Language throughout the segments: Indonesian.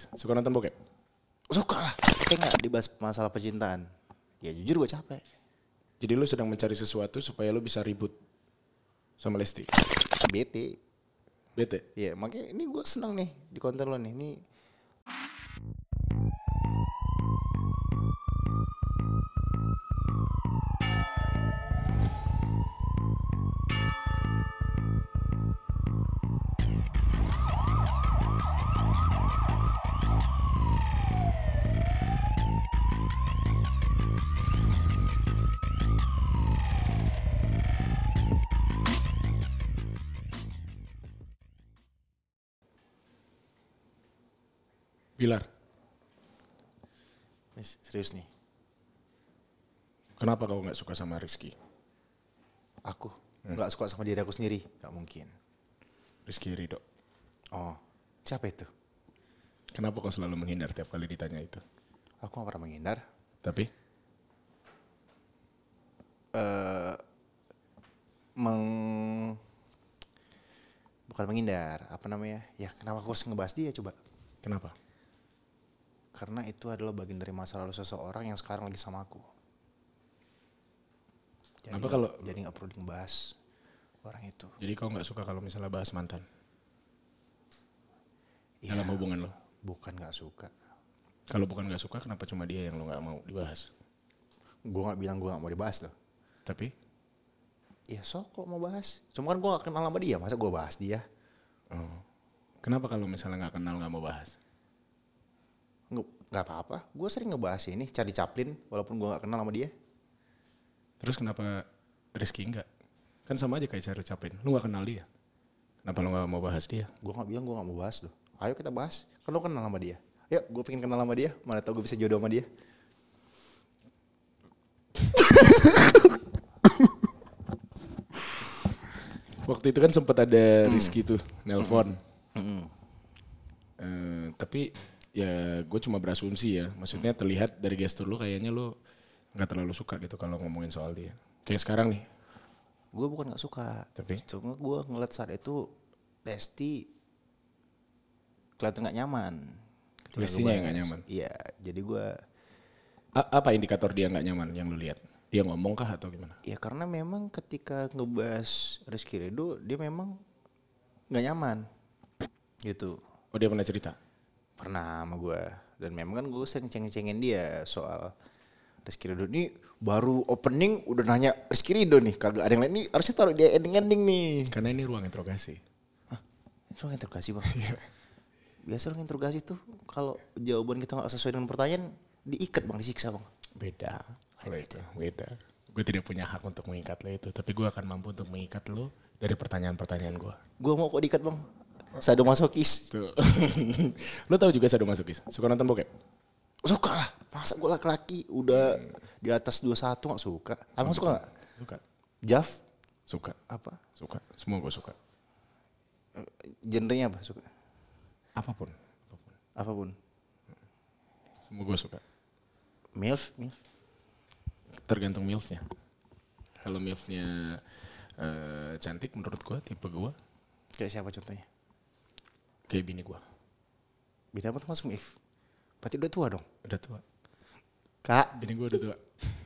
Suka nonton bokep? Suka lah. Kita nggak dibahas masalah percintaan. Ya jujur gue capek. Jadi lu sedang mencari sesuatu supaya lu bisa ribut sama Lesti. Bete. Bete? Iya, makanya ini gue seneng nih di konten lo nih. Ini Bilar. Ini serius nih. Kenapa kau nggak suka sama Rizky? Aku nggak hmm. suka sama diri aku sendiri, nggak mungkin. Rizky Ridho. Oh, siapa itu? Kenapa kau selalu menghindar tiap kali ditanya itu? Aku nggak pernah menghindar. Tapi? Uh, meng bukan menghindar apa namanya ya kenapa aku harus ngebahas dia coba kenapa karena itu adalah bagian dari masa lalu seseorang yang sekarang lagi sama aku. Jadi apa kalau jadi nggak perlu dibahas orang itu. Jadi kau nggak suka kalau misalnya bahas mantan ya, dalam hubungan lo? Bukan nggak suka. Kalau bukan nggak suka, kenapa cuma dia yang lo nggak mau dibahas? Gue nggak bilang gue nggak mau dibahas tuh. Tapi? Ya sok kok mau bahas. Cuma kan gue gak kenal sama dia, masa gue bahas dia? Oh. Kenapa kalau misalnya nggak kenal nggak mau bahas? nggak apa-apa gue sering ngebahas ini cari caplin walaupun gue nggak kenal sama dia terus kenapa Rizky enggak kan sama aja kayak cari caplin. lu nggak kenal dia kenapa lu nggak mau bahas dia gue nggak bilang gue nggak mau bahas lo. ayo kita bahas kan lu kenal sama dia Ya, gue pengen kenal sama dia mana tau gue bisa jodoh sama dia waktu itu kan sempat ada Rizky tuh nelpon Uh, tapi ya gue cuma berasumsi ya. Maksudnya terlihat dari gestur lu kayaknya lu nggak terlalu suka gitu kalau ngomongin soal dia. Kayak sekarang nih. Gue bukan nggak suka. Tapi? Cuma gue ngeliat saat itu Desti kelihatan nggak nyaman. Destinya yang nggak nyaman? Iya. Jadi gue... A apa indikator dia nggak nyaman yang lu lihat? Dia ngomong kah atau gimana? Ya karena memang ketika ngebahas Rizky Ridho dia memang nggak nyaman gitu. Oh dia pernah cerita? pernah sama gue dan memang kan gue sering ceng-cengin dia soal Rizky Ridho ini baru opening udah nanya Rizky Ridho nih kagak ada yang lain nih harusnya taruh dia ending-ending nih karena ini ruang interogasi Hah? ruang interogasi bang iya. biasa ruang interogasi tuh kalau jawaban kita nggak sesuai dengan pertanyaan diikat bang disiksa bang beda kalau itu beda gue tidak punya hak untuk mengikat lo itu tapi gue akan mampu untuk mengikat lo dari pertanyaan-pertanyaan gue gue mau kok diikat bang Sadomasokis. Tuh. Lo tau juga sadomasokis? Suka nonton bokep? Suka lah. Masa gue laki-laki udah hmm. di atas 21 gak suka? Abang suka gak? Suka. Jaf? Suka. Apa? Suka. Semua gue suka. Eh, genrenya apa suka? Apapun. Apapun. Apapun. Semua gue suka. MILF? MILF? Tergantung MILFnya. Kalau MILFnya uh, cantik menurut gue, tipe gue. Kayak siapa contohnya? kayak bini gue bini apa termasuk If berarti udah tua dong udah tua kak bini gue udah tua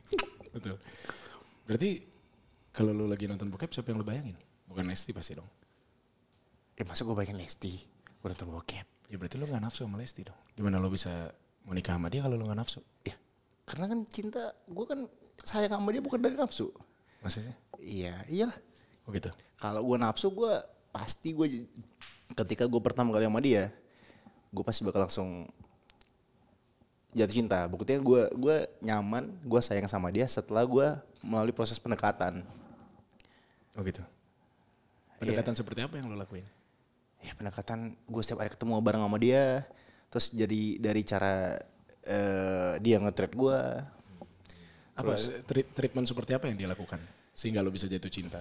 betul berarti kalau lu lagi nonton bokep siapa yang lu bayangin bukan Lesti pasti dong ya masa gue bayangin Lesti gue nonton bokep ya berarti lu gak nafsu sama Lesti dong gimana lu bisa menikah sama dia kalau lu gak nafsu ya karena kan cinta gue kan sayang sama dia bukan dari nafsu maksudnya iya iyalah oh gitu kalau gue nafsu gue pasti gue ketika gue pertama kali sama dia gue pasti bakal langsung jatuh cinta buktinya gue gue nyaman gue sayang sama dia setelah gue melalui proses pendekatan oh gitu iya. pendekatan yeah. seperti apa yang lo lakuin ya pendekatan gue setiap hari ketemu bareng sama dia terus jadi dari cara uh, dia nge gue apa treatment seperti apa yang dia lakukan sehingga lo bisa jatuh cinta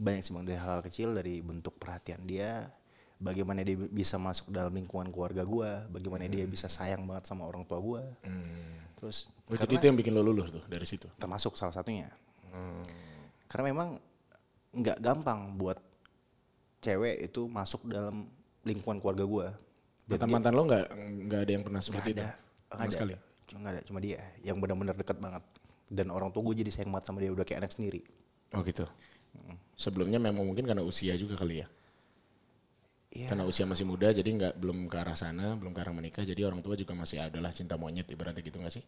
banyak sih bang dari hal, hal kecil dari bentuk perhatian dia bagaimana dia bisa masuk dalam lingkungan keluarga gue bagaimana hmm. dia bisa sayang banget sama orang tua gue hmm. terus oh, jadi itu yang bikin lo lulus tuh dari situ termasuk salah satunya hmm. karena memang nggak gampang buat cewek itu masuk dalam lingkungan keluarga gue teman mantan lo nggak nggak ada yang pernah seperti ada, itu nggak ada sekali cuma ada cuma dia yang benar-benar dekat banget dan orang tua gue jadi sayang banget sama dia udah kayak anak sendiri oh gitu Sebelumnya memang mungkin karena usia juga kali ya. Yeah. Karena usia masih muda jadi nggak belum ke arah sana, belum ke arah menikah jadi orang tua juga masih adalah cinta monyet ibaratnya gitu nggak sih?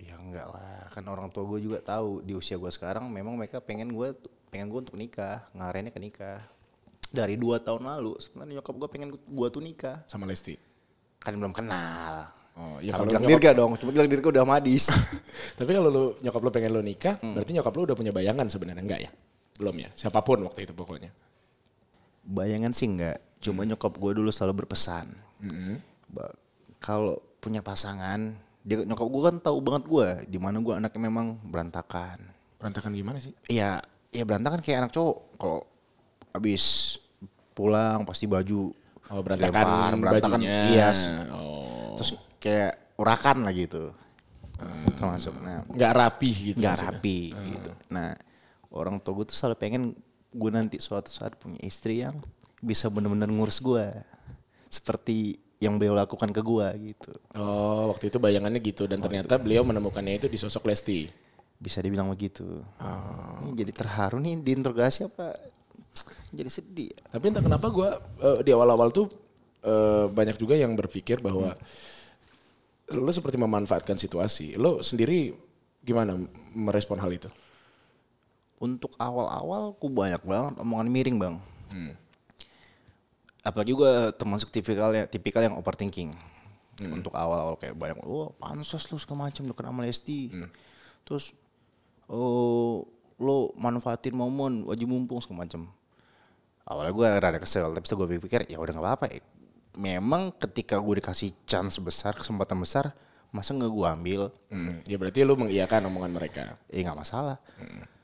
Ya enggak lah, kan orang tua gue juga tahu di usia gue sekarang memang mereka pengen gue pengen gue untuk nikah, ngarahinnya ke nikah. Dari dua tahun lalu sebenarnya nyokap gue pengen gue tuh nikah. Sama Lesti? Kan belum kenal. Oh, ya kalau nyokap... dirga dong, cuma bilang dirga udah madis. Tapi kalau lu nyokap lu pengen lu nikah, hmm. berarti nyokap lu udah punya bayangan sebenarnya enggak ya? Belum ya, siapapun waktu itu pokoknya. Bayangan sih enggak, cuma hmm. nyokap gue dulu selalu berpesan. Hmm. Kalau punya pasangan, dia nyokap gue kan tahu banget gue, di mana gue anaknya memang berantakan. Berantakan gimana sih? Iya, ya berantakan kayak anak cowok. Kalau abis pulang pasti baju Oh berantakan lebar, berantakan bajunya. Iya. Oh. Terus kayak urakan lah gitu. Hmm. Termasuk. Nah, nggak rapi gitu. Nggak rapi hmm. gitu. Nah orang tua gue tuh selalu pengen gue nanti suatu saat punya istri yang bisa benar-benar ngurus gue seperti yang beliau lakukan ke gue gitu oh waktu itu bayangannya gitu dan oh, ternyata itu. beliau menemukannya itu di sosok Lesti bisa dibilang begitu oh. jadi terharu nih diinterogasi apa jadi sedih tapi entah kenapa gue uh, di awal-awal tuh uh, banyak juga yang berpikir bahwa hmm lo seperti memanfaatkan situasi. Lo sendiri gimana merespon hal itu? untuk awal-awal ku banyak banget omongan miring bang hmm. apalagi juga termasuk tipikal ya tipikal yang overthinking hmm. untuk awal-awal kayak banyak oh pansos lu segala macam lu kena hmm. terus oh lo manfaatin momen wajib mumpung segala macam awalnya gue rada kesel tapi setelah gue pikir ya udah gak apa-apa ya. memang ketika gue dikasih chance besar kesempatan besar masa nggak gue ambil hmm. ya berarti lu mengiyakan omongan mereka ya nggak masalah hmm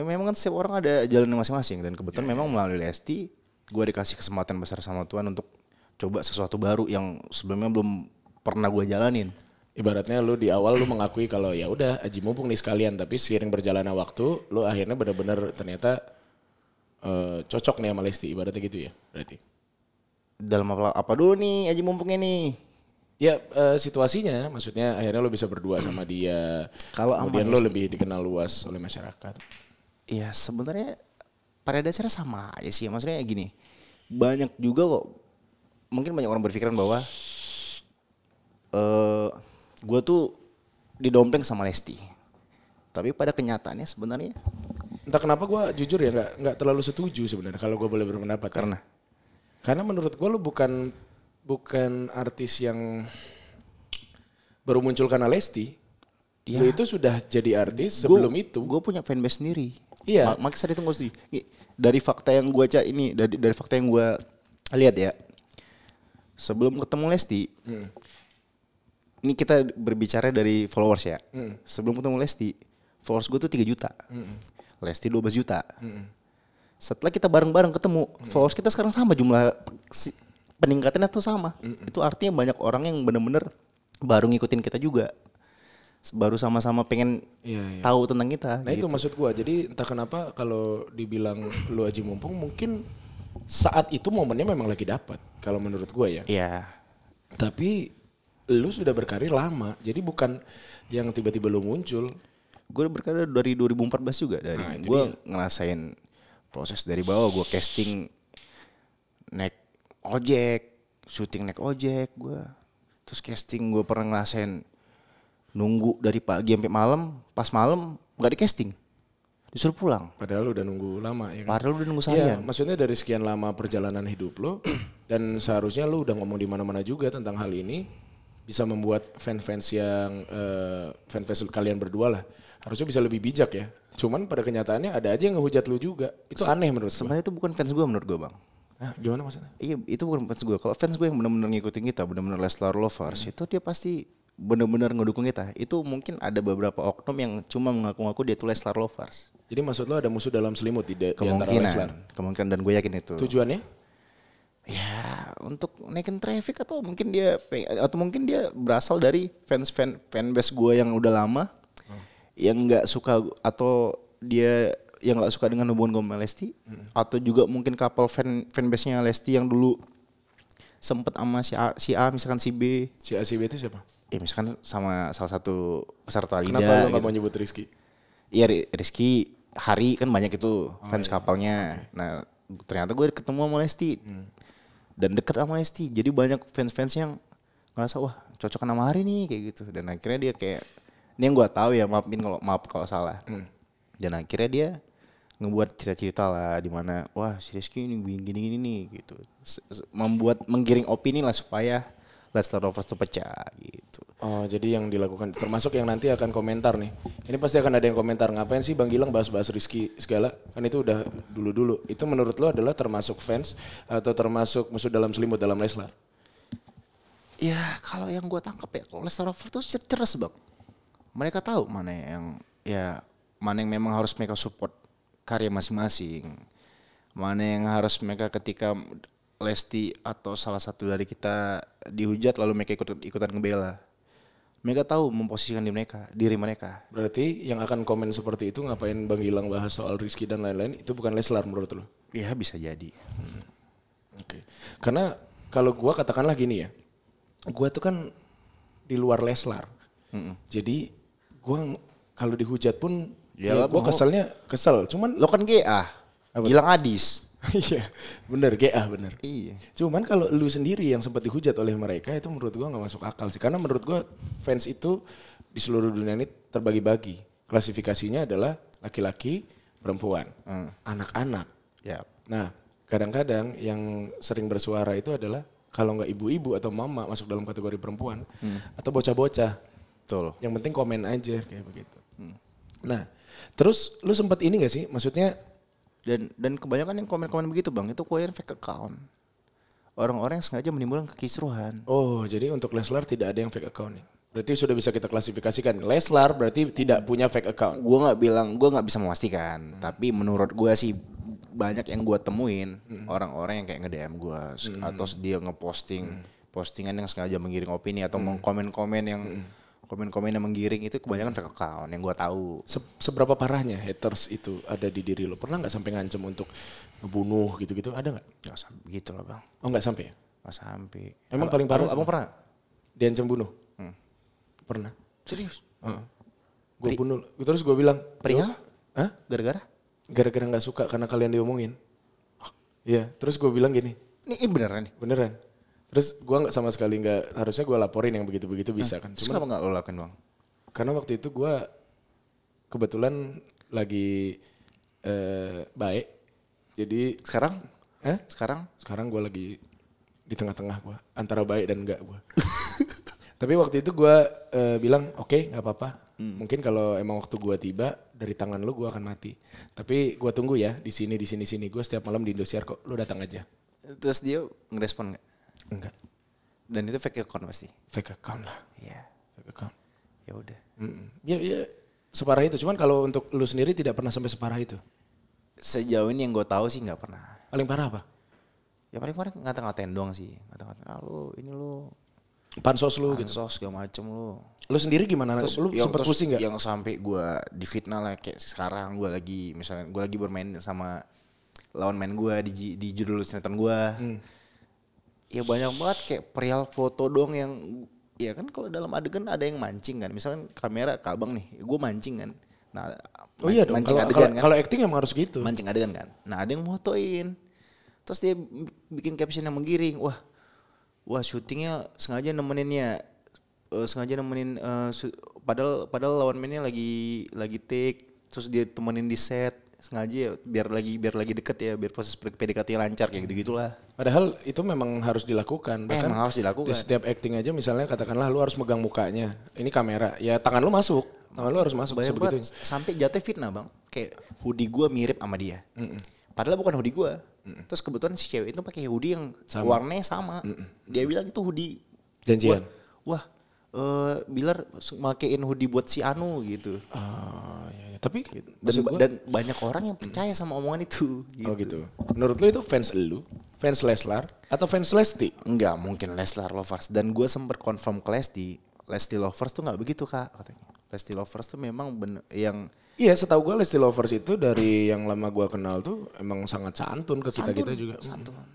memang kan setiap orang ada jalan masing-masing dan kebetulan yeah, memang yeah. melalui LST gue dikasih kesempatan besar sama Tuhan untuk coba sesuatu baru yang sebelumnya belum pernah gue jalanin. Ibaratnya lu di awal lu mengakui kalau ya udah aji mumpung nih sekalian tapi seiring berjalannya waktu lu akhirnya benar-benar ternyata uh, cocok nih sama Lesti ibaratnya gitu ya berarti. Dalam apa, apa dulu nih aji mumpungnya nih? Ya uh, situasinya, maksudnya akhirnya lo bisa berdua sama dia. Kalau kemudian lo lebih dikenal luas oleh masyarakat. Iya sebenarnya pada dasarnya sama aja sih maksudnya gini banyak juga kok mungkin banyak orang berpikiran bahwa uh, eh, gue tuh didompleng sama Lesti tapi pada kenyataannya sebenarnya entah kenapa gue jujur ya nggak nggak terlalu setuju sebenarnya kalau gue boleh berpendapat karena ya. karena menurut gue lo bukan bukan artis yang baru muncul karena Lesti ya, lo itu sudah jadi artis sebelum itu gue punya fanbase sendiri Iya. Mak makanya ditunggu sih. Dari fakta yang gue cari ini, dari dari fakta yang gue lihat ya, sebelum ketemu Lesti, hmm. ini kita berbicara dari followers ya. Hmm. Sebelum ketemu Lesti, followers gue tuh 3 juta. Hmm. Lesti 12 juta. Hmm. Setelah kita bareng-bareng ketemu, hmm. followers kita sekarang sama jumlah peningkatannya tuh sama. Hmm. Itu artinya banyak orang yang bener-bener baru ngikutin kita juga baru sama-sama pengen iya, iya. tahu tentang kita. Nah gitu. itu maksud gua. Jadi entah kenapa kalau dibilang lu Aji Mumpung mungkin saat itu momennya memang lagi dapat kalau menurut gua ya. Iya. Tapi lu sudah berkarir lama. Jadi bukan yang tiba-tiba lu muncul. Gue berkarir dari 2014 juga dari. Nah, gua ngerasain proses dari bawah gua casting naik ojek, syuting naik ojek gua. Terus casting gue pernah ngerasain nunggu dari pagi sampai malam pas malam nggak di casting disuruh pulang padahal udah nunggu lama ya kan? padahal udah nunggu iya, seharian ya, maksudnya dari sekian lama perjalanan hidup lo dan seharusnya lo udah ngomong di mana-mana juga tentang hal ini bisa membuat fans-fans yang uh, eh, fans-fans kalian berdua lah harusnya bisa lebih bijak ya cuman pada kenyataannya ada aja yang ngehujat lu juga itu aneh menurut sebenarnya itu bukan fans gue menurut gue bang Hah, gimana maksudnya? Iya, itu bukan fans gue. Kalau fans gue yang benar-benar ngikutin kita, benar-benar Leslar lovers, hmm. itu dia pasti benar-benar ngedukung kita itu mungkin ada beberapa oknum yang cuma mengaku-ngaku dia tuh Leslar lovers jadi maksud lo ada musuh dalam selimut di, di kemungkinan antara Leslar kemungkinan dan gue yakin itu tujuannya ya untuk naikin traffic atau mungkin dia atau mungkin dia berasal dari fans fan fanbase gue yang udah lama hmm. yang nggak suka atau dia yang nggak suka dengan hubungan gue sama Lesti hmm. atau juga mungkin couple fan fanbase nya Lesti yang dulu sempet sama si A, si A misalkan si B si A si B itu siapa ya misalkan sama salah satu peserta Lida. Kenapa lu gak gitu. mau nyebut Rizky? Iya Rizky Hari kan banyak itu oh, fans iya. kapalnya. Okay. Nah ternyata gue ketemu sama Lesti hmm. dan deket sama Lesti. Jadi banyak fans-fans yang ngerasa wah cocok sama Hari nih kayak gitu. Dan akhirnya dia kayak ini yang gue tahu ya maafin kalau maaf kalau salah. Hmm. Dan akhirnya dia ngebuat cerita-cerita lah di mana wah si Rizky ini gini-gini nih gitu membuat menggiring opini lah supaya Leicester Rovers tuh pecah gitu. Oh, jadi yang dilakukan termasuk yang nanti akan komentar nih. Ini pasti akan ada yang komentar ngapain sih Bang Gilang bahas-bahas Rizky segala? Kan itu udah dulu-dulu. Itu menurut lo adalah termasuk fans atau termasuk musuh dalam selimut dalam Leicester? Ya, kalau yang gue tangkap ya, Leicester Rovers tuh cerdas, Bang. Mereka tahu mana yang ya mana yang memang harus mereka support karya masing-masing mana yang harus mereka ketika Lesti atau salah satu dari kita dihujat lalu mereka ikut ikutan ngebela. Mereka tahu memposisikan diri mereka, diri mereka. Berarti yang akan komen seperti itu ngapain Bang Gilang bahas soal Rizky dan lain-lain itu bukan Leslar menurut lo? Iya bisa jadi. Hmm. Oke. Okay. Karena kalau gua katakanlah gini ya. Gua tuh kan di luar Leslar. Mm -mm. Jadi gua kalau dihujat pun Yalah, ya, gua keselnya kesel. Cuman lo kan GA. Gilang Adis. Iya, bener GA bener. Iya. Cuman kalau lu sendiri yang sempat dihujat oleh mereka itu menurut gua nggak masuk akal sih. Karena menurut gua fans itu di seluruh dunia ini terbagi-bagi. Klasifikasinya adalah laki-laki, perempuan, hmm. anak-anak. Hmm. Yep. Nah, kadang-kadang yang sering bersuara itu adalah kalau nggak ibu-ibu atau mama masuk dalam kategori perempuan hmm. atau bocah-bocah. Betul. Yang penting komen aja kayak begitu. Hmm. Nah, terus lu sempat ini gak sih? Maksudnya dan dan kebanyakan yang komen-komen begitu bang itu kue fake account orang-orang yang sengaja menimbulkan kekisruhan oh jadi untuk Leslar tidak ada yang fake account nih berarti sudah bisa kita klasifikasikan Leslar berarti tidak punya fake account gue nggak bilang gue nggak bisa memastikan hmm. tapi menurut gue sih banyak yang gue temuin hmm. orang-orang hmm. yang kayak nge-DM gue hmm. atau dia ngeposting hmm. postingan yang sengaja menggiring opini atau hmm. mengkomen-komen yang hmm komen-komen yang menggiring itu kebanyakan fake account yang gue tahu. Se seberapa parahnya haters itu ada di diri lo? Pernah nggak sampai ngancem untuk ngebunuh gitu-gitu? Ada nggak? Nggak sampai gitu lah bang. Oh nggak sampai? Ya? Nggak sampai. Emang abang, paling parah? Abang pernah? Diancam bunuh? Hmm. Pernah. Serius? Uh -huh. Gue bunuh. Terus gue bilang. Perihal? Hah? Gara-gara? Gara-gara nggak suka karena kalian diomongin. Oh. Iya. Oh. Terus gue bilang gini. Ini, ini beneran nih? Beneran Terus gue nggak sama sekali nggak harusnya gue laporin yang begitu-begitu bisa nah, kan. Cuman, kenapa nggak lo lakuin bang? Karena waktu itu gue kebetulan lagi eh, baik. Jadi sekarang? Eh? Sekarang? Sekarang gue lagi di tengah-tengah gue antara baik dan enggak gue. Tapi waktu itu gue eh, bilang oke okay, nggak apa-apa. Hmm. Mungkin kalau emang waktu gue tiba dari tangan lu gue akan mati. Tapi gue tunggu ya di sini di sini sini gue setiap malam di Indosiar kok. Lu datang aja. Terus dia ngerespon nggak? Enggak. Dan itu fake account pasti. Fake account lah. Iya. Fake account. Ya udah. Mm. Ya, ya separah itu. Cuman kalau untuk lu sendiri tidak pernah sampai separah itu. Sejauh ini yang gue tahu sih nggak pernah. Paling parah apa? Ya paling parah nggak ngatain doang sih. Ngata-ngatain, ah, lu ini lu pansos lu pansos, gitu. Pansos segala macem lu. Lu sendiri gimana? Terus, lu yang, sempat pusing gak? Yang sampai gue di fitnah lah kayak sekarang gue lagi misalnya gue lagi bermain sama lawan main gue di, di judul sinetron gue. Hmm ya banyak banget kayak perihal foto dong yang ya kan kalau dalam adegan ada yang mancing kan misalkan kamera kabang nih gue mancing kan nah oh iya dong mancing kalo, adegan kan kalau acting emang harus gitu mancing adegan kan nah ada yang fotoin terus dia bikin caption yang menggiring wah wah syutingnya sengaja nemeninnya uh, sengaja nemenin uh, padahal padahal lawan mainnya lagi lagi take terus dia temenin di set sengaja ya biar lagi biar lagi deket ya biar proses PDKT lancar kayak gitu gitulah padahal itu memang harus dilakukan eh, bahkan memang harus dilakukan di setiap acting aja misalnya katakanlah lu harus megang mukanya ini kamera ya tangan lu masuk tangan lu harus masuk Banyak banget. sampai jatuh fitnah bang kayak hoodie gua mirip sama dia Mm-mm. padahal bukan hoodie gua Mm-mm. terus kebetulan si cewek itu pakai hoodie yang sama. warnanya sama Mm-mm. dia bilang itu hoodie janjian wah, wah uh, eh, Bilar makein hoodie buat si Anu gitu. Uh, ya, ya. Tapi gitu. dan, gua, dan banyak orang yang percaya sama omongan itu. Gitu. Oh gitu. Menurut lo itu fans lu, fans Leslar atau fans Lesti? Enggak, mungkin Leslar lovers. Dan gue sempat confirm ke Lesti, Lesti lovers tuh nggak begitu kak katanya. Lesti lovers tuh memang bener, yang Iya, setahu gue Lesti Lovers itu dari yang lama gue kenal tuh emang sangat santun ke kita kita juga. Santun. Hmm.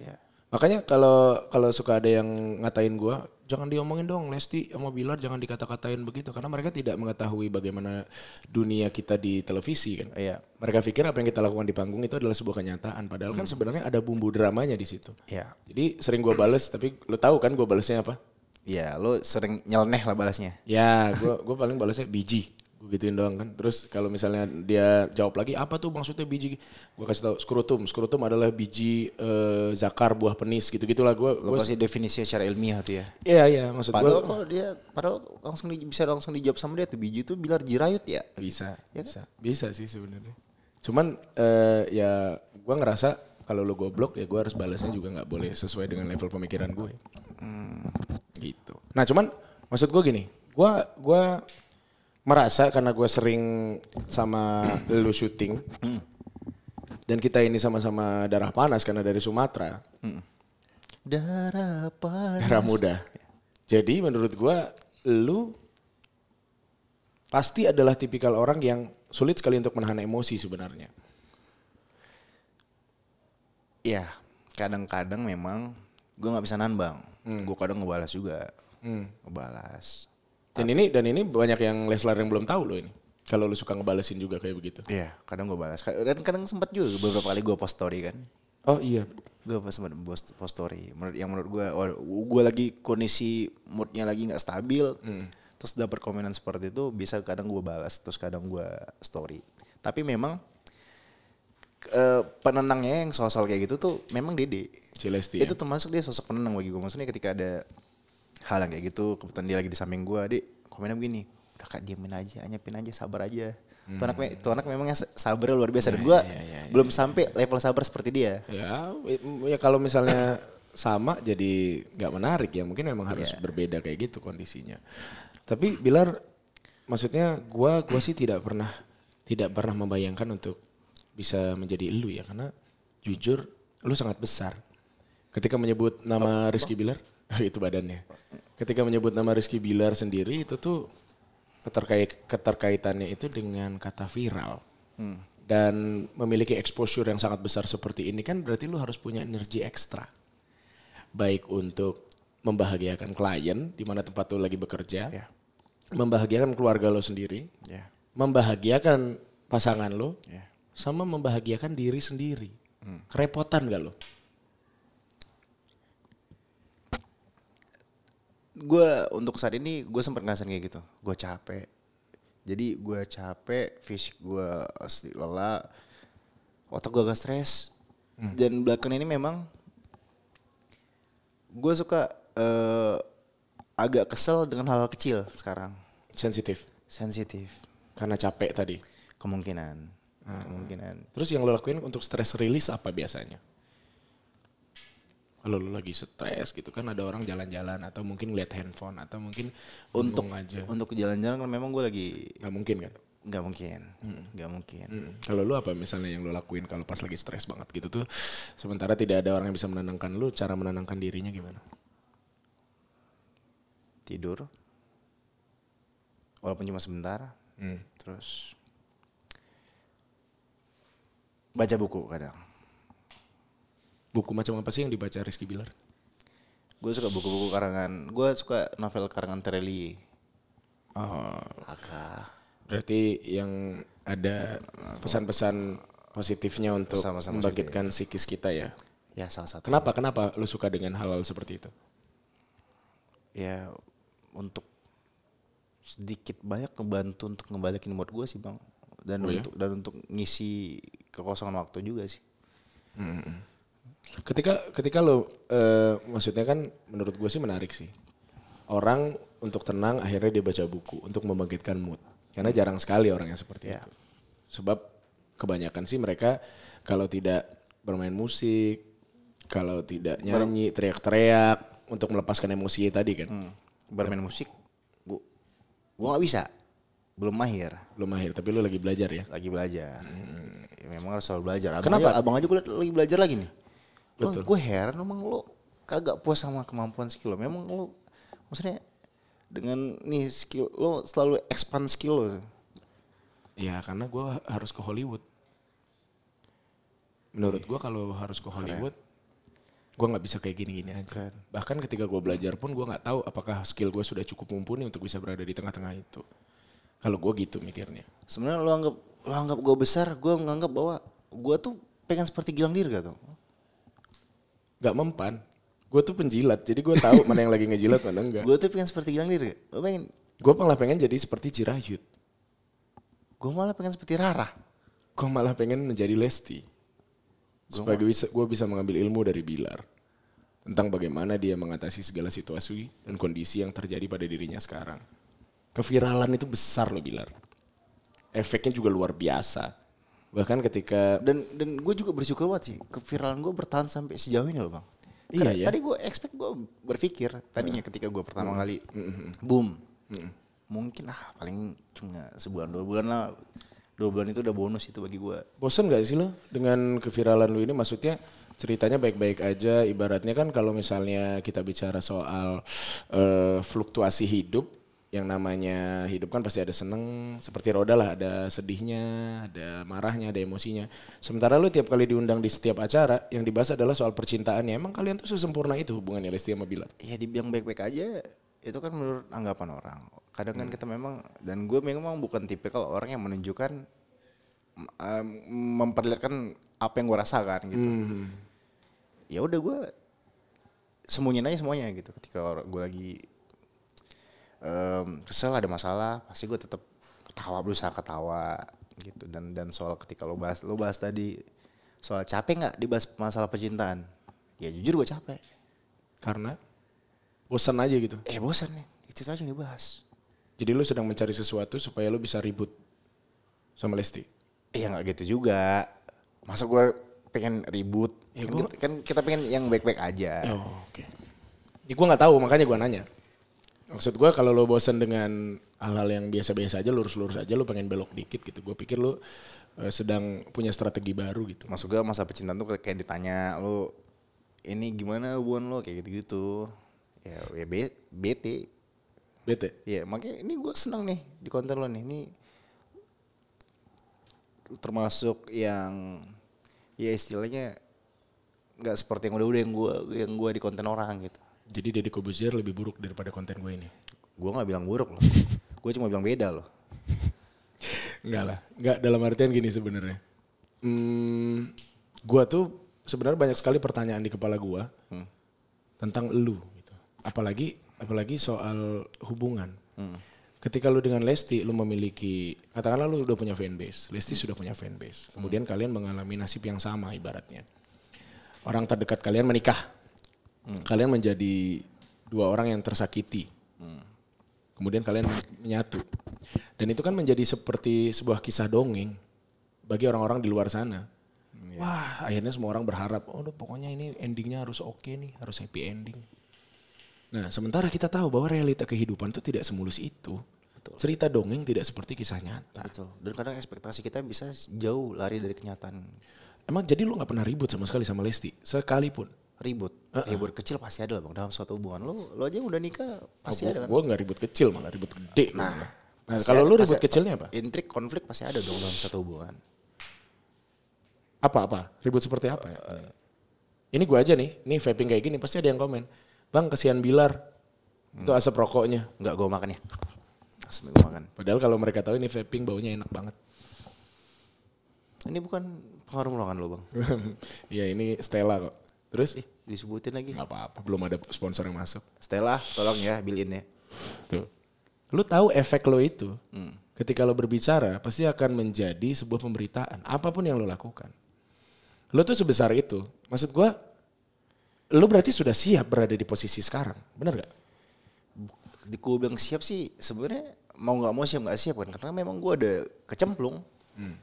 Ya. Makanya kalau kalau suka ada yang ngatain gue, jangan diomongin dong Lesti sama Bilar jangan dikata-katain begitu karena mereka tidak mengetahui bagaimana dunia kita di televisi kan. Iya. Mereka pikir apa yang kita lakukan di panggung itu adalah sebuah kenyataan padahal kan hmm. kan sebenarnya ada bumbu dramanya di situ. Iya. Jadi sering gua bales tapi lo tahu kan gua balesnya apa? Ya, lo sering nyeleneh lah balasnya. Ya, gua gue paling balasnya biji. Gue gituin doang kan. Terus kalau misalnya dia jawab lagi apa tuh maksudnya biji gue kasih tau skrutum. Skrutum adalah biji uh, zakar buah penis gitu-gitulah gue. Lo kasih definisi secara ilmiah tuh ya. Iya iya maksud gue. Padahal kalau dia padahal langsung di, bisa langsung dijawab sama dia tuh biji tuh bilar jirayut ya. Bisa. Ya kan? bisa. Kan? Bisa sih sebenarnya. Cuman uh, ya gue ngerasa kalau lo goblok ya gue harus balasnya juga nggak boleh sesuai dengan level pemikiran gue. Ya. Hmm. Gitu. Nah cuman maksud gue gini, gue gua merasa karena gue sering sama lu syuting hmm. dan kita ini sama-sama darah panas karena dari Sumatera hmm. darah panas darah muda jadi menurut gue lu pasti adalah tipikal orang yang sulit sekali untuk menahan emosi sebenarnya ya kadang-kadang memang gue nggak bisa nahan bang hmm. gue kadang ngebalas juga hmm. ngebalas dan ini dan ini banyak yang Leslar yang belum tahu loh ini. Kalau lu suka ngebalesin juga kayak begitu. Iya, kadang gue balas. Dan kadang sempat juga beberapa kali gue post story kan. Oh iya. Gue pas post, post story. Menurut yang menurut gue, oh, gue lagi kondisi moodnya lagi nggak stabil. Hmm. Terus dapat komenan seperti itu, bisa kadang gue balas, terus kadang gue story. Tapi memang uh, penenangnya yang sosok kayak gitu tuh memang Dede. Celesti. Itu ya? termasuk dia sosok penenang bagi gue. Maksudnya ketika ada hal yang kayak gitu kebetulan dia lagi di samping gue adik komennya begini udah kak diamin aja anyepin aja sabar aja hmm. tuh anak tuh anak memangnya sabar luar biasa deh dan gue ya, ya, ya, belum iya. sampai level sabar seperti dia ya ya kalau misalnya sama jadi nggak menarik ya mungkin memang harus yeah. berbeda kayak gitu kondisinya tapi bilar maksudnya gue gua sih tidak pernah tidak pernah membayangkan untuk bisa menjadi lu ya karena jujur lu sangat besar ketika menyebut nama oh. Rizky Bilar itu badannya. Ketika menyebut nama Rizky Bilar sendiri itu tuh keterkait keterkaitannya itu dengan kata viral. Hmm. Dan memiliki exposure yang sangat besar seperti ini kan berarti lu harus punya energi ekstra. Baik untuk membahagiakan klien di mana tempat lu lagi bekerja. Yeah. Membahagiakan keluarga lo sendiri. Yeah. Membahagiakan pasangan lo. Yeah. Sama membahagiakan diri sendiri. Hmm. Kerepotan gak lo? gue untuk saat ini gue sempat ngerasain kayak gitu gue capek jadi gue capek fisik gue asli lelah otak gue agak stres hmm. dan belakangan ini memang gue suka uh, agak kesel dengan hal, hal kecil sekarang sensitif sensitif karena capek tadi kemungkinan hmm. kemungkinan terus yang lo lakuin untuk stres rilis apa biasanya kalau lu lagi stres gitu kan ada orang jalan-jalan atau mungkin lihat handphone atau mungkin untuk aja untuk jalan-jalan kan memang gue lagi nggak mungkin kan nggak mungkin nggak hmm. mungkin hmm. kalau lu apa misalnya yang lu lakuin kalau pas lagi stres banget gitu tuh sementara tidak ada orang yang bisa menenangkan lu cara menenangkan dirinya gimana tidur walaupun cuma sebentar hmm. terus baca buku kadang buku macam apa sih yang dibaca Rizky Bilar? Gue suka buku-buku karangan. Gue suka novel karangan Terelie. Oh. Aka. Berarti yang ada pesan-pesan positifnya untuk sama -sama membangkitkan ya. psikis kita ya. Ya salah satu. Kenapa kenapa lo suka dengan hal-hal seperti itu? Ya untuk sedikit banyak membantu untuk ngebalikin mood gue sih bang dan oh ya? untuk ya? dan untuk ngisi kekosongan waktu juga sih. Hmm. hmm, hmm. Ketika ketika lo uh, maksudnya kan menurut gue sih menarik sih. Orang untuk tenang akhirnya dia baca buku untuk membangkitkan mood. Karena jarang sekali orang yang seperti yeah. itu. Sebab kebanyakan sih mereka kalau tidak bermain musik, kalau tidak nyanyi, teriak-teriak untuk melepaskan emosi tadi kan. Hmm. Bermain musik gua gua gak bisa. Belum mahir. Belum mahir, tapi lu lagi belajar ya? Lagi belajar. Hmm. Ya, memang harus selalu belajar. Abang Kenapa? Aja, abang aja gue lagi belajar lagi nih. Betul. Gue heran emang lo kagak puas sama kemampuan skill lo. Memang lo maksudnya dengan nih skill lo selalu expand skill lo. Ya karena gue harus ke Hollywood. Menurut gue kalau harus ke Hollywood, gue nggak bisa kayak gini-gini aja. Keren. Bahkan ketika gue belajar pun gue nggak tahu apakah skill gue sudah cukup mumpuni untuk bisa berada di tengah-tengah itu. Kalau gue gitu mikirnya. Sebenarnya lo anggap lo anggap gue besar, gue nganggap bahwa gue tuh pengen seperti Gilang Dirga tuh gak mempan. Gue tuh penjilat, jadi gue tahu mana yang lagi ngejilat, mana enggak. Gue tuh pengen seperti Gilang Diri. Gue pengen. Gue malah pengen jadi seperti Jirayut. Gue malah pengen seperti Rara. Gue malah pengen menjadi Lesti. Supaya gue bisa, gua bisa mengambil ilmu dari Bilar. Tentang bagaimana dia mengatasi segala situasi dan kondisi yang terjadi pada dirinya sekarang. Keviralan itu besar loh Bilar. Efeknya juga luar biasa bahkan ketika dan dan gue juga bersyukur banget sih keviralan gue bertahan sampai sejauh ini loh bang iya ya tadi gue expect gue berpikir tadinya uh. ketika gue pertama uh. kali uh. boom mungkin ah paling cuma sebulan dua bulan lah dua bulan itu udah bonus itu bagi gue bosen gak sih lo dengan keviralan lo ini maksudnya ceritanya baik-baik aja ibaratnya kan kalau misalnya kita bicara soal uh, fluktuasi hidup yang namanya hidup kan pasti ada seneng seperti roda lah ada sedihnya ada marahnya ada emosinya sementara lu tiap kali diundang di setiap acara yang dibahas adalah soal percintaannya emang kalian tuh sesempurna itu hubungannya Lesti sama Bila? ya dibilang baik-baik aja itu kan menurut anggapan orang kadang kan hmm. kita memang dan gue memang bukan tipe kalau orang yang menunjukkan um, memperlihatkan apa yang gue rasakan gitu hmm. ya udah gue sembunyiin aja semuanya gitu ketika gue lagi um, kesel ada masalah pasti gue tetap ketawa berusaha ketawa gitu dan dan soal ketika lo bahas lo bahas tadi soal capek nggak dibahas masalah percintaan ya jujur gue capek karena bosan aja gitu eh bosan nih itu aja yang dibahas jadi lo sedang mencari sesuatu supaya lo bisa ribut sama Lesti iya eh, nggak gitu juga masa gue pengen ribut ya, kan, gua... kita, kan kita pengen yang baik-baik aja oh, oke okay. ya, gue nggak tahu makanya gue nanya maksud gue kalau lo bosen dengan hal-hal yang biasa-biasa aja lurus-lurus aja lo pengen belok dikit gitu gue pikir lo uh, sedang punya strategi baru gitu maksud gue masa pecinta tuh kayak ditanya lo ini gimana hubungan lo kayak gitu-gitu ya ya bete bete ya makanya ini gue senang nih di konten lo nih ini termasuk yang ya istilahnya nggak seperti yang udah-udah yang gue yang gue di konten orang gitu jadi Deddy Kobuzier lebih buruk daripada konten gue ini. Gue nggak bilang buruk loh. gue cuma bilang beda loh. Enggak lah. Enggak dalam artian gini sebenarnya. Hmm, gue tuh sebenarnya banyak sekali pertanyaan di kepala gue hmm. tentang lu. Gitu. Apalagi apalagi soal hubungan. Hmm. Ketika lu dengan Lesti, lu memiliki, katakanlah lu udah punya fanbase. Lesti hmm. sudah punya fanbase. Kemudian hmm. kalian mengalami nasib yang sama ibaratnya. Orang terdekat kalian menikah hmm. kalian menjadi dua orang yang tersakiti. Hmm. Kemudian kalian menyatu. Dan itu kan menjadi seperti sebuah kisah dongeng bagi orang-orang di luar sana. Hmm, iya. yeah. Wah, akhirnya semua orang berharap, oh pokoknya ini endingnya harus oke okay nih, harus happy ending. Nah, sementara kita tahu bahwa realita kehidupan itu tidak semulus itu. Betul. Cerita dongeng tidak seperti kisah nyata. Betul. Dan kadang ekspektasi kita bisa jauh lari dari kenyataan. Emang jadi lu gak pernah ribut sama sekali sama Lesti, sekalipun? ribut. Uh-uh. Ribut kecil pasti ada lah bang dalam suatu hubungan. Lo lo aja udah nikah pasti oh, ada kan? Gue nggak ribut kecil malah ribut gede. Nah, nah kalau lo ribut kecilnya apa? Intrik konflik pasti ada dong dalam suatu hubungan. Apa apa? Ribut seperti apa? Ya? Uh, ini gue aja nih, ini vaping kayak gini pasti ada yang komen. Bang kesian Bilar, hmm. itu asap rokoknya. Nggak gue makan ya. Asap gue makan. Padahal kalau mereka tahu ini vaping baunya enak banget. Ini bukan pengaruh ruangan lo bang. Iya ini Stella kok. Terus? Ih, disebutin lagi. Gak apa-apa, belum ada sponsor yang masuk. Stella, tolong ya bilin ya. Tuh. Lu tahu efek lo itu hmm. ketika lo berbicara pasti akan menjadi sebuah pemberitaan apapun yang lo lakukan. Lo tuh sebesar itu. Maksud gua lo berarti sudah siap berada di posisi sekarang, bener gak? Di gue yang siap sih sebenarnya mau gak mau siap gak siap kan karena memang gua ada kecemplung. Hmm.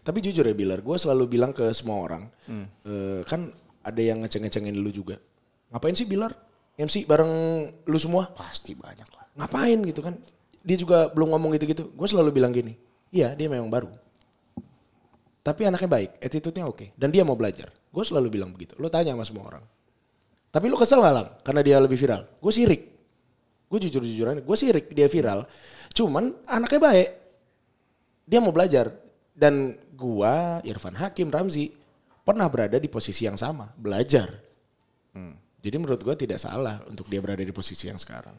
Tapi jujur ya Bilar, gue selalu bilang ke semua orang, hmm. uh, kan ada yang ngeceng-ngecengin lu juga. Ngapain sih Bilar? MC bareng lu semua? Pasti banyak lah. Ngapain gitu kan? Dia juga belum ngomong gitu-gitu. Gue selalu bilang gini, iya dia memang baru. Tapi anaknya baik, attitude-nya oke. Dan dia mau belajar. Gue selalu bilang begitu. lu tanya sama semua orang. Tapi lu kesel gak lang? Karena dia lebih viral. Gue sirik. Gue jujur-jujuran, gue sirik dia viral. Cuman anaknya baik. Dia mau belajar. Dan gua, Irfan Hakim, Ramzi, pernah berada di posisi yang sama, belajar. Hmm. Jadi menurut gue tidak salah untuk dia berada di posisi yang sekarang.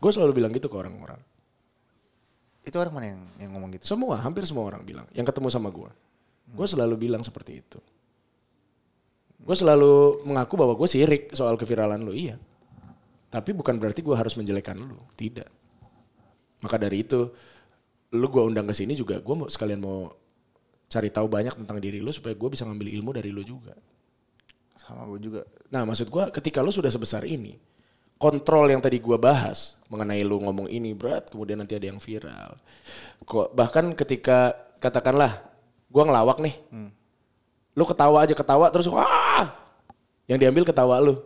Gue selalu bilang gitu ke orang-orang. Itu orang mana yang, yang ngomong gitu? Semua, hampir semua orang bilang. Yang ketemu sama gue. Hmm. Gue selalu bilang seperti itu. Gue selalu mengaku bahwa gue sirik soal keviralan lu, iya. Tapi bukan berarti gue harus menjelekan lu, tidak. Maka dari itu, lu gue undang ke sini juga gue mau sekalian mau cari tahu banyak tentang diri lu supaya gue bisa ngambil ilmu dari lu juga sama gue juga nah maksud gue ketika lu sudah sebesar ini kontrol yang tadi gue bahas mengenai lu ngomong ini berat kemudian nanti ada yang viral kok bahkan ketika katakanlah gue ngelawak nih hmm. lu ketawa aja ketawa terus wah yang diambil ketawa lu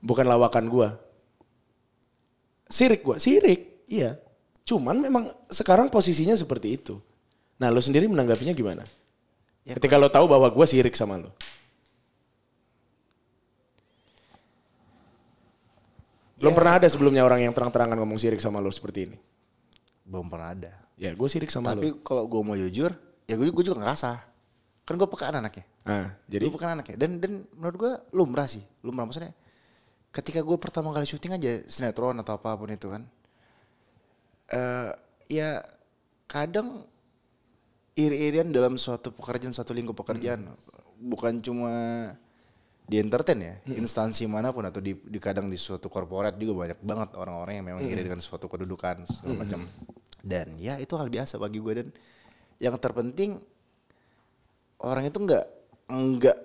bukan lawakan gue sirik gue sirik iya cuman memang sekarang posisinya seperti itu Nah, lo sendiri menanggapinya gimana? Ya, Ketika lo tahu bahwa gue sirik sama lo. Belum ya. pernah ada sebelumnya orang yang terang-terangan ngomong sirik sama lo seperti ini? Belum pernah ada. Ya gue sirik sama Tapi lo. Tapi kalau gue mau jujur, ya gue, gue juga ngerasa. Kan gue pekaan anaknya. Ah, jadi? Gue pekaan anaknya. Dan, dan menurut gue lumrah sih. Lumrah maksudnya ketika gue pertama kali syuting aja sinetron atau apapun itu kan. Uh, ya kadang iri-irian dalam suatu pekerjaan suatu lingkup pekerjaan hmm. bukan cuma di entertain ya hmm. instansi manapun atau di, di kadang di suatu korporat juga banyak banget orang-orang yang memang hmm. iri dengan suatu kedudukan segala hmm. macam dan ya itu hal biasa bagi gue dan yang terpenting orang itu nggak nggak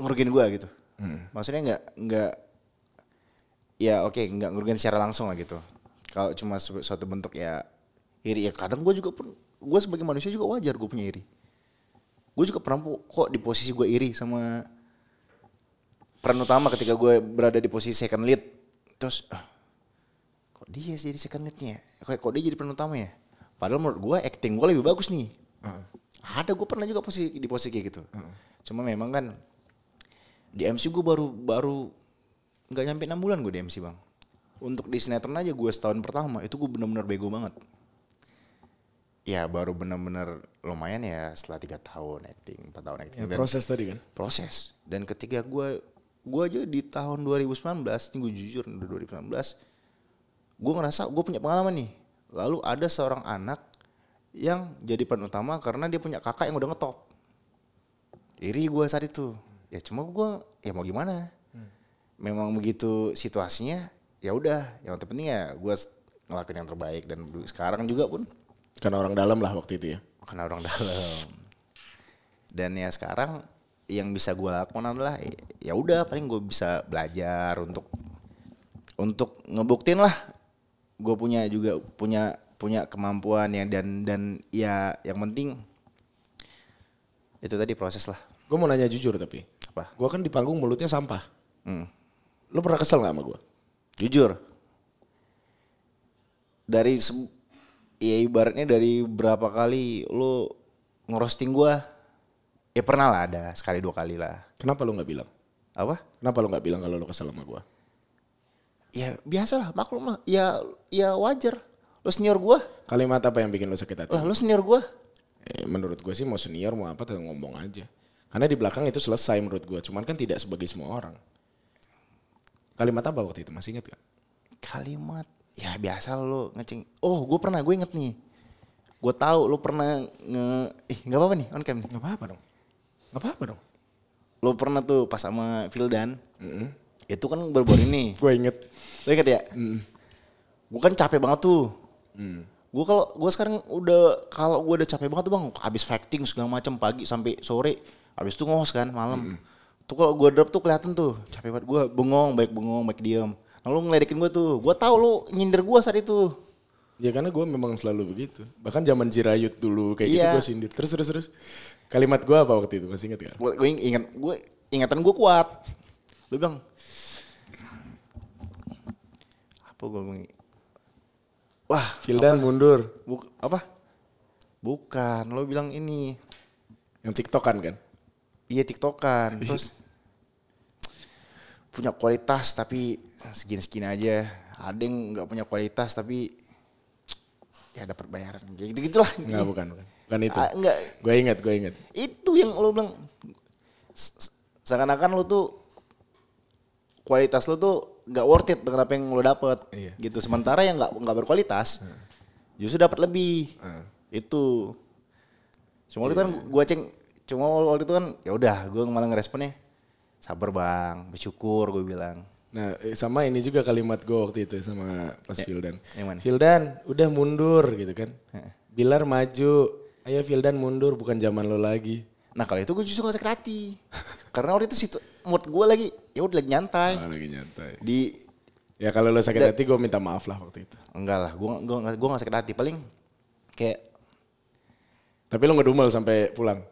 ngurugin gue gitu hmm. maksudnya nggak nggak ya oke okay, nggak ngurugin secara langsung lah gitu kalau cuma suatu bentuk ya iri ya kadang gue juga pun gue sebagai manusia juga wajar gue punya iri gue juga pernah kok di posisi gue iri sama peran utama ketika gue berada di posisi second lead terus oh, kok dia jadi second leadnya ya? kok, kok dia jadi peran utama ya padahal menurut gue acting gue lebih bagus nih uh. ada gue pernah juga posisi di posisi kayak gitu uh. cuma memang kan di MC gue baru baru nggak nyampe enam bulan gue di MC bang untuk di sinetron aja gue setahun pertama itu gue bener-bener bego banget ya baru bener-bener lumayan ya setelah tiga tahun acting empat tahun acting ya, proses tadi kan proses dan ketika gue gue aja di tahun 2019 ini gue jujur 2019 gue ngerasa gue punya pengalaman nih lalu ada seorang anak yang jadi peran utama karena dia punya kakak yang udah ngetop iri gue saat itu ya cuma gue ya mau gimana hmm. memang begitu situasinya ya udah yang terpenting ya gue ngelakuin yang terbaik dan sekarang juga pun karena orang dalam lah waktu itu ya. Karena orang dalam. Dan ya sekarang yang bisa gue lakukan adalah ya udah paling gue bisa belajar untuk untuk ngebuktiin lah gue punya juga punya punya kemampuan ya dan dan ya yang penting itu tadi proses lah. Gue mau nanya jujur tapi. Apa? Gue kan di panggung mulutnya sampah. Hmm. Lo pernah kesel gak sama gue? Jujur. Dari ya ibaratnya dari berapa kali lu ngerosting gua ya pernah lah ada sekali dua kali lah kenapa lu nggak bilang apa kenapa lu nggak bilang kalau lu kesel sama gua ya biasa lah, maklum lah ya ya wajar lu senior gua kalimat apa yang bikin lu sakit hati lah lu senior gua eh, menurut gua sih mau senior mau apa tuh ngomong aja karena di belakang itu selesai menurut gua cuman kan tidak sebagai semua orang kalimat apa waktu itu masih ingat kan? kalimat ya biasa lo ngeceng oh gue pernah gue inget nih gue tahu lo pernah nge ih eh, nggak apa-apa nih on cam nih nggak apa-apa dong Gak apa-apa dong lo pernah tuh pas sama Vildan mm -hmm. itu kan baru-baru ini gue inget lo inget ya mm -hmm. gue kan capek banget tuh mm. gue kalau gue sekarang udah kalau gue udah capek banget tuh bang abis fighting segala macam pagi sampai sore abis itu ngos kan malam mm -hmm. tuh kalau gue drop tuh kelihatan tuh capek banget gue bengong baik bengong baik diem Lu ngeledekin gue tuh. Gue tau lu nyindir gue saat itu. Ya karena gue memang selalu begitu. Bahkan zaman Jirayut dulu kayak gitu iya. gitu gue sindir. Terus terus terus. Kalimat gue apa waktu itu masih inget gak? Gue ingat gue ingatan gue kuat. Lu bilang apa gue bilang? Wah, Fildan mundur. Buk, apa? Bukan, lo bilang ini. Yang TikTokan kan? Iya TikTokan. Iya. Terus punya kualitas tapi segini-segini aja. Ada yang nggak punya kualitas tapi ya dapat bayaran. Kayak gitu gitulah. Enggak bukan bukan. Bukan itu. Ah, enggak. Gue inget, gue inget. Itu yang lo bilang seakan-akan lo tuh kualitas lo tuh nggak worth it dengan apa yang lo dapet. Iya. Gitu. Sementara yang nggak nggak berkualitas hmm. justru dapat lebih. Hmm. Itu. Cuma iya. itu kan iya, iya. gue ceng, cuma waktu itu kan ya udah gue malah ngeresponnya sabar bang bersyukur gue bilang Nah, eh, sama ini juga kalimat gue waktu itu sama Mas ya, eh, Fildan udah mundur gitu kan. Bilar maju. Ayo Fildan mundur, bukan zaman lo lagi. Nah, kalau itu gue justru gak sakit hati. Karena waktu itu situ mood gue lagi, ya udah lagi nyantai. Oh, lagi nyantai. Di Ya kalau lo sakit hati gue minta maaf lah waktu itu. Enggak lah, gue gue gua gak sakit hati. Paling kayak... Tapi lo ngedumel sampai pulang?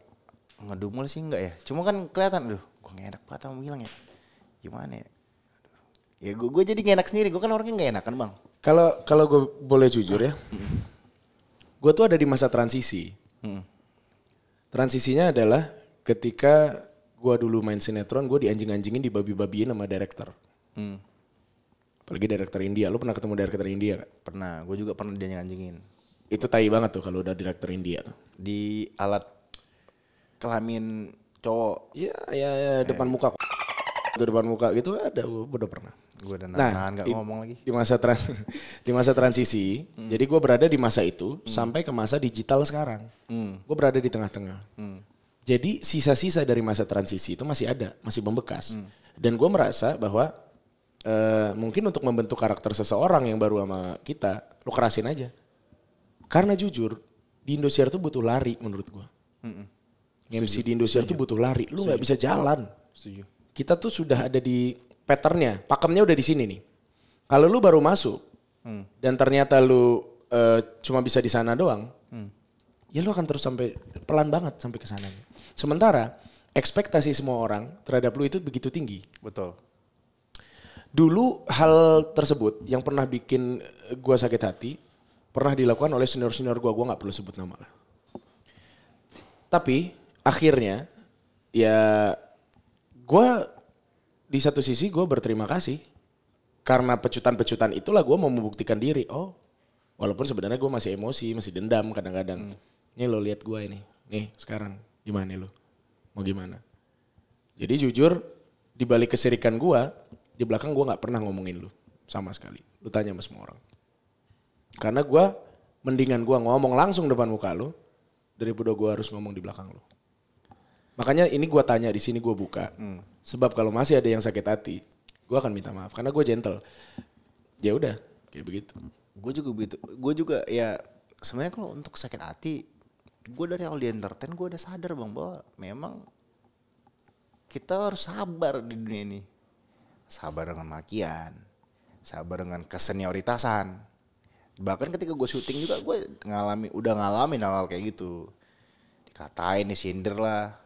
Ngedumel sih enggak ya. Cuma kan kelihatan, aduh nggak enak banget sama bilang ya gimana ya ya gue gue jadi gak enak sendiri gue kan orangnya gak enak kan bang kalau kalau gue boleh jujur ya gue tuh ada di masa transisi mm. transisinya adalah ketika gue dulu main sinetron gue dianjing-anjingin di babi babiin sama director hmm. apalagi director India lo pernah ketemu director India gak pernah gue juga pernah dianjing-anjingin itu tai banget tuh kalau udah director India tuh di alat kelamin cowok iya ya ya, depan muka itu depan muka gitu ada gue udah pernah gue dan nah nggak ngomong lagi di masa trans di masa transisi hmm. jadi gue berada di masa itu hmm. sampai ke masa digital sekarang hmm. gue berada di tengah-tengah hmm. jadi sisa-sisa dari masa transisi itu masih ada masih membekas hmm. dan gue merasa bahwa uh, mungkin untuk membentuk karakter seseorang yang baru sama kita lo kerasin aja karena jujur di Indosiar tuh butuh lari menurut gue Mm -mm. MC di Indonesia itu butuh lari. Lu nggak bisa jalan. Setuju. Kita tuh sudah ada di patternnya, pakemnya udah di sini nih. Kalau lu baru masuk hmm. dan ternyata lu uh, cuma bisa di sana doang, hmm. ya lu akan terus sampai pelan banget sampai ke sana. Sementara ekspektasi semua orang terhadap lu itu begitu tinggi. Betul. Dulu hal tersebut yang pernah bikin eh, gua sakit hati pernah dilakukan oleh senior-senior gua, gua nggak perlu sebut nama lah. Tapi akhirnya ya gue di satu sisi gue berterima kasih karena pecutan-pecutan itulah gue mau membuktikan diri oh walaupun sebenarnya gue masih emosi masih dendam kadang-kadang hmm. nih lo lihat gue ini nih sekarang gimana lo mau gimana jadi jujur di balik kesirikan gue di belakang gue nggak pernah ngomongin lo sama sekali lo tanya sama semua orang karena gue mendingan gue ngomong langsung depan muka lo daripada gue harus ngomong di belakang lo Makanya ini gue tanya di sini gue buka. Hmm. Sebab kalau masih ada yang sakit hati, gue akan minta maaf karena gue gentle. Ya udah, kayak begitu. Gue juga begitu. Gue juga ya sebenarnya kalau untuk sakit hati, gue dari awal di entertain gue udah sadar bang bahwa memang kita harus sabar di dunia ini. Sabar dengan makian, sabar dengan kesenioritasan. Bahkan ketika gue syuting juga gue ngalami udah ngalamin hal-hal kayak gitu. Dikatain, disindir lah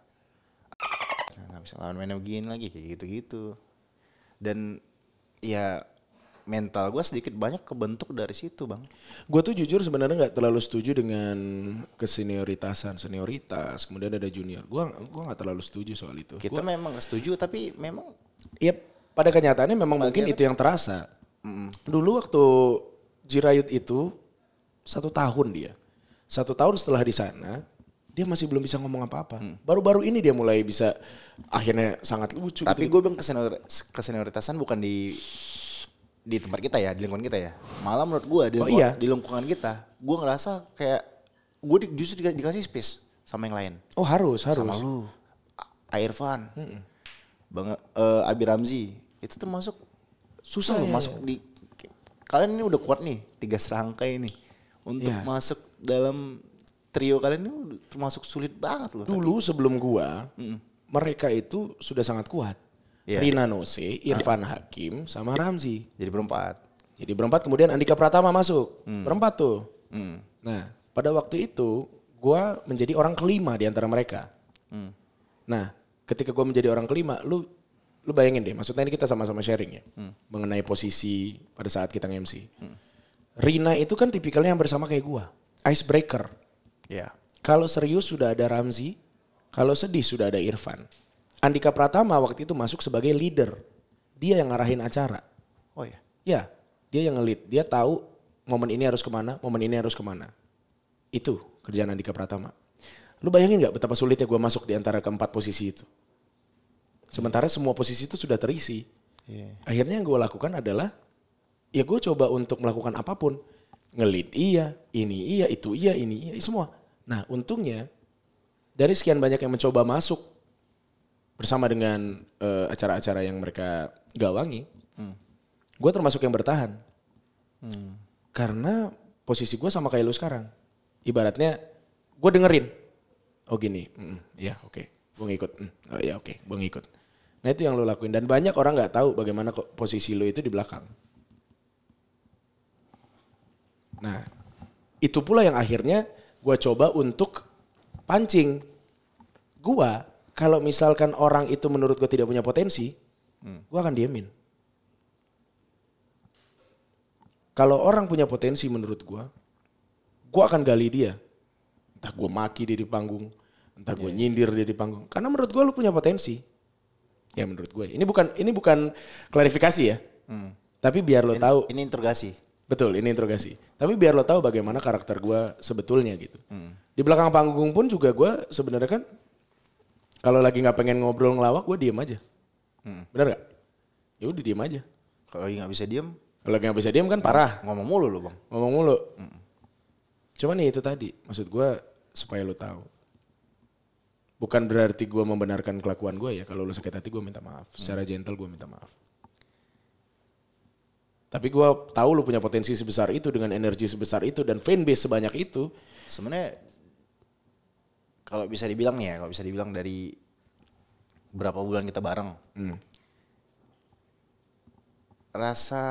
bisa lawan mainnya begini lagi kayak gitu-gitu dan ya mental gue sedikit banyak kebentuk dari situ bang. Gue tuh jujur sebenarnya nggak terlalu setuju dengan kesenioritasan senioritas kemudian ada junior. Gue gua nggak terlalu setuju soal itu. Kita gua, memang setuju tapi memang. Iya pada kenyataannya memang mungkin itu yang terasa. Mm. Dulu waktu Jirayut itu satu tahun dia satu tahun setelah di sana dia masih belum bisa ngomong apa-apa. Hmm. Baru-baru ini dia mulai bisa akhirnya sangat lucu. Tapi gitu. gue bilang kesenior, kesenioritasan bukan di di tempat kita ya, di lingkungan kita ya. Malah menurut gue di, oh, iya. di lingkungan kita, gue ngerasa kayak gue di, justru di, dikasih space sama yang lain. Oh harus harus. Sama lu, Airvan, hmm. bang uh, Abi Ramzi, itu termasuk susah oh, loh iya. masuk iya. di. Kalian ini udah kuat nih tiga serangkai ini untuk yeah. masuk dalam trio kalian ini termasuk sulit banget loh. Dulu tadi. sebelum gua, mm. mereka itu sudah sangat kuat. Yeah. Rina Nose, Irfan ah. Hakim, sama Ramzi. Jadi berempat. Jadi berempat kemudian Andika Pratama masuk. Mm. Berempat tuh. Mm. Nah, pada waktu itu gua menjadi orang kelima di antara mereka. Mm. Nah, ketika gua menjadi orang kelima, lu lu bayangin deh, maksudnya ini kita sama-sama sharing ya. Mm. Mengenai posisi pada saat kita ngemsi Mm. Rina itu kan tipikalnya yang bersama kayak gua. Icebreaker Ya, Kalau serius sudah ada Ramzi, kalau sedih sudah ada Irfan. Andika Pratama waktu itu masuk sebagai leader. Dia yang ngarahin acara. Oh ya. Ya, dia yang ngelit. Dia tahu momen ini harus kemana, momen ini harus kemana. Itu kerjaan Andika Pratama. Lu bayangin nggak betapa sulitnya gue masuk di antara keempat posisi itu. Sementara semua posisi itu sudah terisi. Yeah. Akhirnya yang gue lakukan adalah ya gue coba untuk melakukan apapun. Ngelit iya, ini iya, itu iya, ini iya, semua. Nah untungnya dari sekian banyak yang mencoba masuk bersama dengan acara eh, acara-acara yang mereka gawangi, hmm. gue termasuk yang bertahan. Hmm. Karena posisi gue sama kayak lu sekarang. Ibaratnya gue dengerin. Oh gini, mm, ya oke, okay. gue ngikut. Mm, oh ya oke, okay. gue ngikut. Nah itu yang lo lakuin dan banyak orang nggak tahu bagaimana posisi lu itu di belakang. Nah itu pula yang akhirnya gue coba untuk pancing. Gue kalau misalkan orang itu menurut gue tidak punya potensi, hmm. gue akan diemin. Kalau orang punya potensi menurut gue, gue akan gali dia. Entah gue maki dia di panggung, entah gue iya. nyindir dia di panggung. Karena menurut gue lu punya potensi. Ya menurut gue. Ya. Ini bukan ini bukan klarifikasi ya. Hmm. Tapi biar lo In, tahu. Ini interogasi. Betul, ini interogasi tapi biar lo tahu bagaimana karakter gue sebetulnya gitu. Hmm. Di belakang panggung pun juga gue sebenarnya kan kalau lagi nggak pengen ngobrol ngelawak gue diem aja. Hmm. Bener gak? Ya udah diem aja. Kalau lagi nggak bisa diem? Kalau lagi nggak bisa diem kan parah. Ngomong mulu lo bang. Ngomong mulu. Hmm. Cuman ya itu tadi maksud gue supaya lo tahu. Bukan berarti gue membenarkan kelakuan gue ya. Kalau lo sakit hati gue minta maaf. Secara gentle gue minta maaf. Tapi gue tahu lu punya potensi sebesar itu dengan energi sebesar itu dan fanbase sebanyak itu. Sebenarnya kalau bisa dibilang nih ya, kalau bisa dibilang dari berapa bulan kita bareng, hmm. rasa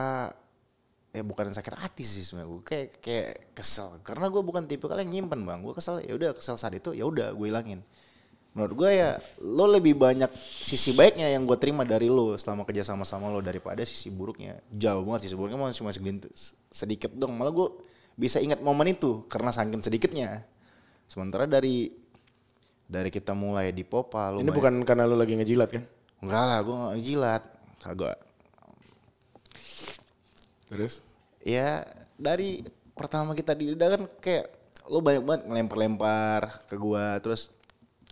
ya bukan sakit hati sih sebenarnya gue kayak kayak kesel karena gue bukan tipe kalian nyimpen bang gue kesel ya udah kesel saat itu ya udah gue hilangin menurut gue ya lo lebih banyak sisi baiknya yang gue terima dari lo selama kerja sama sama lo daripada sisi buruknya jauh banget sisi buruknya cuma segelintir sedikit dong malah gue bisa ingat momen itu karena saking sedikitnya sementara dari dari kita mulai di popa lo ini bukan karena lo lagi ngejilat kan enggak lah gue nggak ngejilat kagak terus ya dari pertama kita di kan kayak lo banyak banget ngelempar-lempar ke gue terus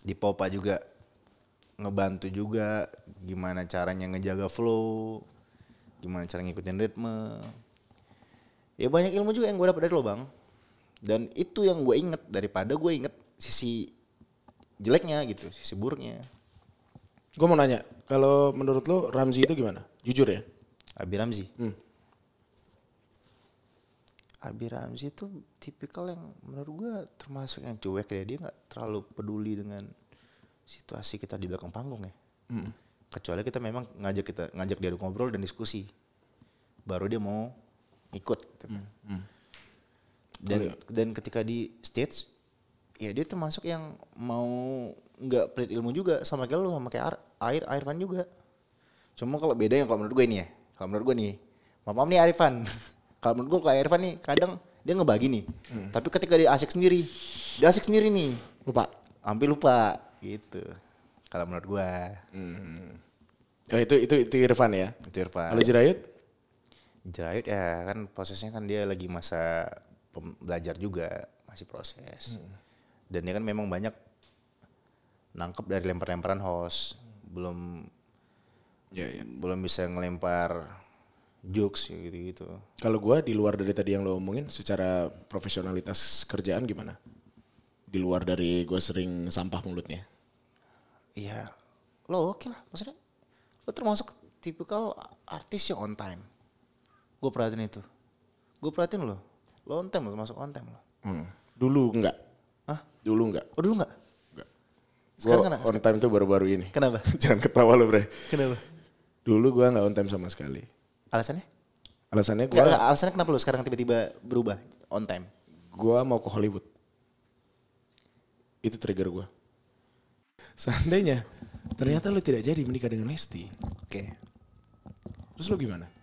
di Popa juga ngebantu juga gimana caranya ngejaga flow, gimana cara ngikutin ritme. Ya banyak ilmu juga yang gue dapat dari lo bang. Dan itu yang gue inget daripada gue inget sisi jeleknya gitu, sisi buruknya. Gue mau nanya, kalau menurut lo Ramzi itu gimana? Jujur ya? Abi Ramzi? Hmm. Abi Ramzi itu tipikal yang menurut gue termasuk yang cuek ya dia nggak terlalu peduli dengan situasi kita di belakang panggung ya mm. kecuali kita memang ngajak kita ngajak dia ngobrol dan diskusi baru dia mau ikut gitu Mm. mm. dan oh, dan ketika di stage ya dia termasuk yang mau nggak pelit ilmu juga sama kayak lu sama kayak air air juga cuma kalau beda yang kalau menurut gue ini ya kalau menurut gue nih maaf nih Arifan kalau menurut gue kayak Irfan nih kadang dia ngebagi nih. Hmm. Tapi ketika dia asik sendiri, dia asik sendiri nih. Lupa. Hampir lupa gitu. Kalau menurut gue Hmm. Oh, itu itu itu Irfan ya. Itu Irfan. Kalau Jirayut? Jirayut ya kan prosesnya kan dia lagi masa belajar juga, masih proses. Hmm. Dan dia kan memang banyak nangkep dari lempar-lemparan host. Belum yeah, yeah. belum bisa ngelempar jokes gitu-gitu. Kalau gue di luar dari tadi yang lo omongin secara profesionalitas kerjaan gimana? Di luar dari gue sering sampah mulutnya. Iya, lo oke okay lah. Maksudnya lo termasuk tipikal artis yang on time. Gue perhatiin itu. Gue perhatiin lo. Lo on time lo, termasuk on time lo. Hmm. Dulu enggak. Ah, Dulu enggak. Oh dulu enggak? Enggak. Sekarang kenapa? on time tuh baru-baru ini. Kenapa? Jangan ketawa lo bre. Kenapa? Dulu gue nggak on time sama sekali Alasannya? Alasannya gue... Alasannya kenapa lu sekarang tiba-tiba berubah on time? Gue mau ke Hollywood. Itu trigger gue. Seandainya ternyata lu tidak jadi menikah dengan Lesti. Oke. Okay. Terus lu gimana?